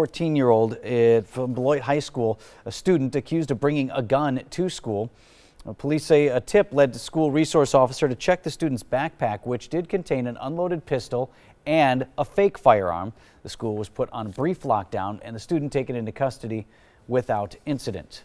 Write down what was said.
14-year-old eh, from Beloit High School, a student accused of bringing a gun to school. Uh, police say a tip led the school resource officer to check the student's backpack, which did contain an unloaded pistol and a fake firearm. The school was put on brief lockdown and the student taken into custody without incident.